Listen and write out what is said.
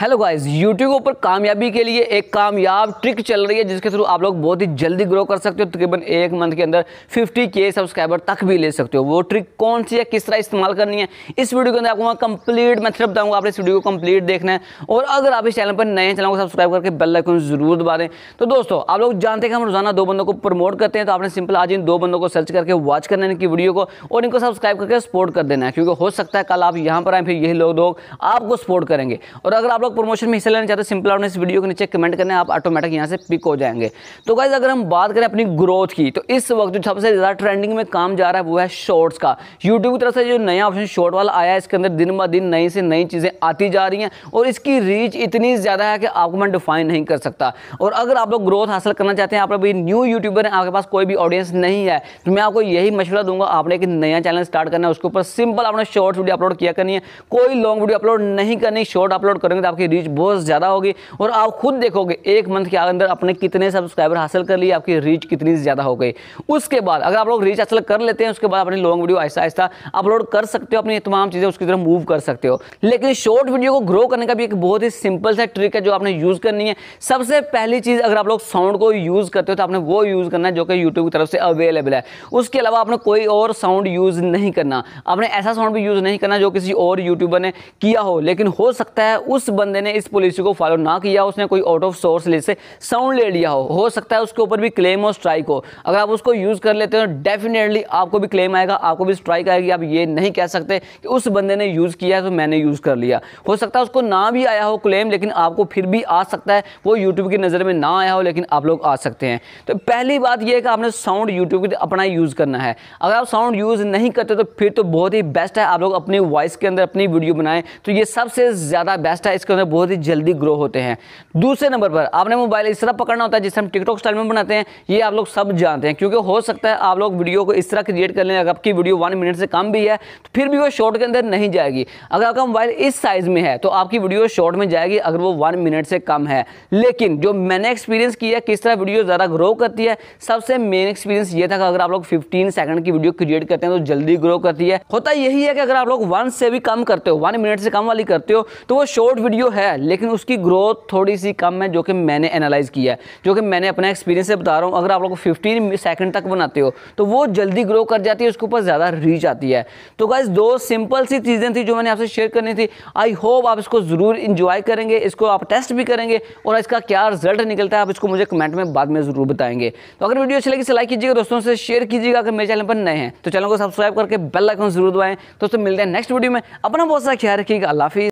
hello guys YouTube ऊपर कामयाबी के लिए एक कामयाब ट्रिक चल रही है जिसके थ्रू आप लोग बहुत ही जल्दी ग्रो कर सकते हो तकरीबन एक मंथ के अंदर 50 के सब्सक्राइबर तक भी ले सकते हो वो ट्रिक कौन सी है किस तरह इस्तेमाल करनी है इस वीडियो के अंदर आपको मैं कंप्लीट मैथड बताऊंगा आपने इस वीडियो को कम्प्लीट देखना है और अगर आप इस चैनल पर नए चैनल को सब्सक्राइब करके बेल आइकन जरूर दबा दें तो दोस्तों आप लोग जानते हैं कि हम रोजाना दो बंदों को प्रमोट करते हैं तो आपने सिंपल आज इन दो बंदों को सर्च करके वॉच करना है इनकी वीडियो को और इनको सब्सक्राइब करके सपोर्ट कर देना है क्योंकि हो सकता है कल आप यहाँ पर आए फिर यही लोग आपको सपोर्ट करेंगे और अगर आप प्रोडक्ट प्रमोशन में हिस्सा लेना चाहते हैं सिंपल आपने इस वीडियो के नीचे कमेंट करने आप ऑटोमेटिक यहाँ से पिक हो जाएंगे तो गाइज अगर हम बात करें अपनी ग्रोथ की तो इस वक्त जो सबसे ज़्यादा ट्रेंडिंग में काम जा रहा है वो है शॉर्ट्स का यूट्यूब की तरफ से जो नया ऑप्शन शॉर्ट वाला आया है इसके अंदर दिन ब दिन नई से नई चीज़ें आती जा रही हैं और इसकी रीच इतनी ज़्यादा है कि आपको मैं डिफाइन नहीं कर सकता और अगर आप लोग ग्रोथ हासिल करना चाहते हैं आप लोग न्यू यूट्यूबर हैं आपके पास कोई भी ऑडियंस नहीं है तो मैं आपको यही मशवरा दूंगा आपने एक नया चैनल स्टार्ट करना है उसके ऊपर सिंपल आपने शॉर्ट्स वीडियो अपलोड किया करनी है कोई लॉन्ग वीडियो अपलोड नहीं करनी शॉर्ट अपलोड करेंगे तो आप आपकी रीच बहुत ज़्यादा होगी और आप खुद देखोगे एक मंथ के अंदर अपने कितने सब्सक्राइबर हासिल कर लिए आपकी रीच कितनी ज़्यादा हो गई उसके बाद अगर आप लोग रीच हासिल कर लेते हैं उसके बाद अपनी लॉन्ग वीडियो आहिस्ता आहिस्ता अपलोड कर सकते हो अपनी तमाम चीज़ें उसकी तरफ मूव कर सकते हो लेकिन शॉर्ट वीडियो को ग्रो करने का भी एक बहुत ही सिंपल सा ट्रिक है जो आपने यूज़ करनी है सबसे पहली चीज़ अगर आप लोग साउंड को यूज़ करते हो तो आपने वो यूज़ करना है जो कि यूट्यूब की तरफ से अवेलेबल है उसके अलावा आपने कोई और साउंड यूज़ नहीं करना आपने ऐसा साउंड भी यूज़ नहीं करना जो किसी और यूट्यूबर ने किया हो लेकिन हो सकता है उस बंद बंदे ने इस पॉलिसी को फॉलो ना किया उसने कोई आउट ऑफ सोर्स ले से साउंड ले लिया हो हो सकता है उसके ऊपर भी क्लेम हो स्ट्राइक हो अगर आप उसको यूज़ कर लेते हो डेफिनेटली आपको भी क्लेम आएगा आपको भी स्ट्राइक आएगी आप ये नहीं कह सकते कि उस बंदे ने यूज़ किया है तो मैंने यूज़ कर लिया हो सकता है उसको ना भी आया हो क्लेम लेकिन आपको फिर भी आ सकता है वो यूट्यूब की नज़र में ना आया हो लेकिन आप लोग आ सकते हैं तो पहली बात यह कि आपने साउंड यूट्यूब की अपना यूज़ करना है अगर आप साउंड यूज़ नहीं करते तो फिर तो बहुत ही बेस्ट है आप लोग अपनी वॉइस के अंदर अपनी वीडियो बनाएं तो ये सबसे ज़्यादा बेस्ट है इसके होते हैं बहुत ही जल्दी ग्रो होते हैं दूसरे नंबर पर आपने मोबाइल इस तरह पकड़ना होता है जिससे हम टिकटॉक स्टाइल में बनाते हैं ये आप लोग सब जानते हैं क्योंकि हो सकता है आप लोग वीडियो को इस तरह क्रिएट कर लें अगर आपकी वीडियो वन मिनट से कम भी है तो फिर भी वो शॉर्ट के अंदर नहीं जाएगी अगर आपका मोबाइल इस साइज़ में है तो आपकी वीडियो शॉर्ट में जाएगी अगर वो वन मिनट से कम है लेकिन जो मैंने एक्सपीरियंस किया किस तरह वीडियो ज़्यादा ग्रो करती है सबसे मेन एक्सपीरियंस ये था कि अगर आप लोग फिफ्टीन सेकंड की वीडियो क्रिएट करते हैं तो जल्दी ग्रो करती है होता यही है कि अगर आप लोग वन से भी कम करते हो वन मिनट से कम वाली करते हो तो वो शॉर्ट वीडियो तो है लेकिन उसकी ग्रोथ थोड़ी सी कम है जो कि मैंने एनालाइज़ किया है जो कि मैंने अपना एक्सपीरियंस से बता रहा हूँ अगर आप लोग फिफ्टीन सेकेंड तक बनाते हो तो वो जल्दी ग्रो कर जाती है उसके ऊपर ज़्यादा रीच आती है तो गाइज दो सिंपल सी चीज़ें थी जो मैंने आपसे शेयर करनी थी आई होप आप इसको ज़रूर इंजॉय करेंगे इसको आप टेस्ट भी करेंगे और इसका क्या रिजल्ट निकलता है आप इसको मुझे कमेंट में बाद में ज़रूर बताएंगे तो अगर वीडियो अच्छी लगी लाइक कीजिएगा दोस्तों से शेयर कीजिएगा अगर मेरे चैनल पर नए हैं तो चैनल को सब्सक्राइब करके बेल आइकन जरूर दबाएं दोस्तों मिलते हैं नेक्स्ट वीडियो में अपना बहुत सारा ख्याल रखिएगा अल्लाफी